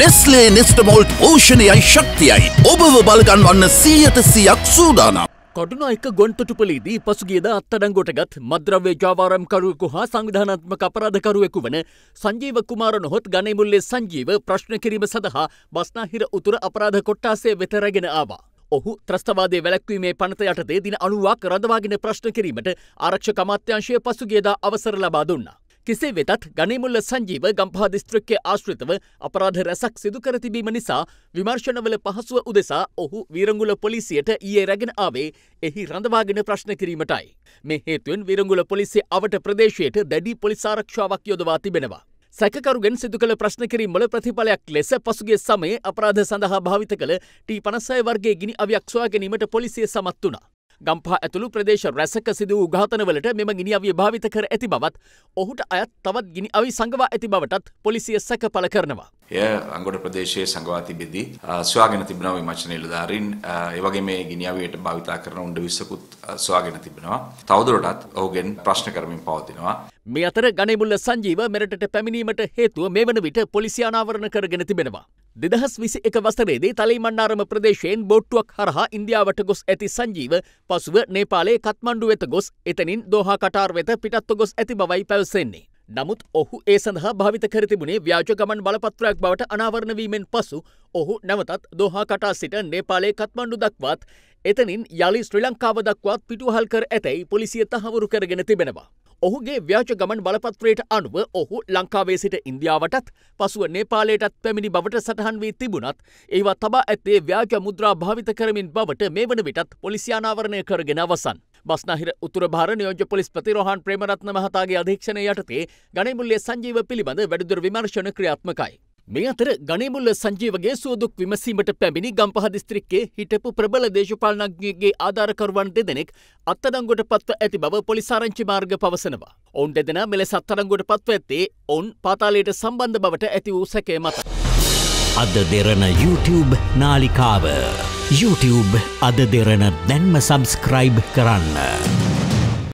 ලෙස්ලේ නෙස්ටමෝල්ට් පෝෂණයයි ශක්තියයි. ඔබව බලගන්වන්න සීයට සියක් සූදානම්. කඩුනායික ගොන්තොටුපලේදී පසුගියද අත්තඩංගොටගත් මද්‍රව්‍ය ජාවාරම්කරුවෙකු හා සංවිධානත්මක අපරාධකරුවෙකු වන සංජීව කුමාර නොහොත් ගනේමුල්ලේ සංජීව ප්‍රශ්න කිරීම සඳහා බස්නාහිර උතුර අපරාධ කොට්ටාසේ වෙත රැගෙන ආවා. ඔහු ත්‍රස්තවාදේ වැලැක්වීමේ පනත යටතේ දින අනුවක් රඳවාගෙන ප්‍රශ්න කිරීමට ආරක්ෂක අමාත්‍යංශය පසුගියදා අවසර ලබා දුන්නා. කෙසේ වෙතත් ගනිමුල්ල සංජීව ගම්පහ දිස්ත්‍රික්කය ආශ්‍රිතව අපරාධ රැසක් සිදුකර තිබීම නිසා විමර්ශනවල පහසුව උදෙසා ඔහු විරංගුල පොලිසියට ඊයේ රැගෙන ආවේ එහි රඳවාගෙන ප්‍රශ්න කිරීමටයි. මේ හේතුවෙන් විරංගුල පොලිසිය අවට ප්‍රදේශයට දැඩි පොලිසාරක්ෂාවක් යොදවා තිබෙනවා. සැකරුගෙන් සිදු කළ ප්‍රශ්න කිරීම්වල ප්‍රතිඵලයක් ලෙස පසුගේ සමයේ අපරාධ සඳහා භාවිත කළ ටී පනසය වර්ගේ ගිනි අවයක් සොයා ගැනීමට පොලිසිය සමත් වුණා. ගම්පා ඇතුළු ප්‍රදේශ රැසක සිදු වූ ඝාතනවලට මෙම ගිනි අවිය භාවිත කර ඇති බවත් ඔහුට අයත් තවත් ගිනි අවි සංගවා ඇති බවටත් පොලිසිය සැක පළ කරනවා. එය අංගොඩ ප්‍රදේශයේ සංගවා තිබෙදී සොයාගෙන තිබෙනවා විමර්ශන නිලධාරීන් ඒ වගේ මේ ගිනි අවියට භාවිතා කරන උණ්ඩ 20කුත් සොයාගෙන තිබෙනවා. තවදුරටත් ඔහුගෙන් ප්‍රශ්න කරමින් පවතිනවා. මේ අතර ගණේමුල්ල සංජීව මෙරටට පැමිණීමට හේතුව මේ වන විට පොලිසිය අනාවරණ කරගෙන තිබෙනවා. දෙදහස් විසි එක වසරේදී තලයිමන්නාරම ප්‍රදේශයෙන් බොට්ටුවක් හරහා ඉන්දියාවට ගොස් ඇති සංජීව පසුව නේපාලේ කත්මණ්ඩු වෙත ගොස් එතනින් දෝහා කටාර් වෙත පිටත්ව ගොස් ඇති බවයි පැවසෙන්නේ. නමුත් ඔහු ඒ සඳහා භාවිත කර තිබුණේ ව්‍යාජ ගමන් බලපත්‍රයක් බවට අනාවරණවීමෙන් පසු ඔහු නැවතත් දෝහා කටා සිට නේපාලේ කත්මණ්ඩු දක්වාත් එතනින් යළි ශ්‍රී ලංකාව දක්වත් පිටුහල් කර ඇතැයි පොලිසිය තහවුරු කරගෙන තිබෙනවා. ඔහුගේ ව්‍යාජ ගමන් බලපත්‍රයට අනුව ඔහු ලංකාවේ සිට ඉන්දියාවටත් පසුව නේපාලයටත් පැමිණි බවට සටහන් වී තිබුණත් ඒවා තබා ඇත්තේ ව්‍යාජ මුද්‍රා භාවිත කරමින් බවට මේ වන විටත් පොලිසියානාවරණය කරගෙන අවසන්. බස්නහිර උතුර භාර නියෝජ්‍ය පොලිස්පති රෝහන් ප්‍රේමරත්න මහතාගේ අධීක්ෂණය යටතේ ගණිමුල්ලේ සංජීව පිළිබඳ වැඩිදුර විමර්ශන ක්‍රියාත්මකයි. මේ අතර ගනිමුල්ල සංජීවගේ සුවදුක් විමසීමට පැමිණි ගම්පහ දිස්ත්‍රික්කේ හිටපු ප්‍රබල දේශපාලනඥගේ ආධාරකරුවන් දෙදෙනෙක් අත්තඩංගොට පත්ව ඇති බව පොලිසාරංචි මාර්ග පවසනවා. ඔවුන් දෙදෙන මෙලෙස අත්තඩංගොට පත්ව ඇත්තේ ඔවුන් පාතාලයට සම්බන්ධ බවට ඇති වූ සැකේ මත. අද දෙරන YouTube නාලිකාව. YouTube අද දෙරන දැන්ම සබස්ක්‍රයිබ් කරන්න.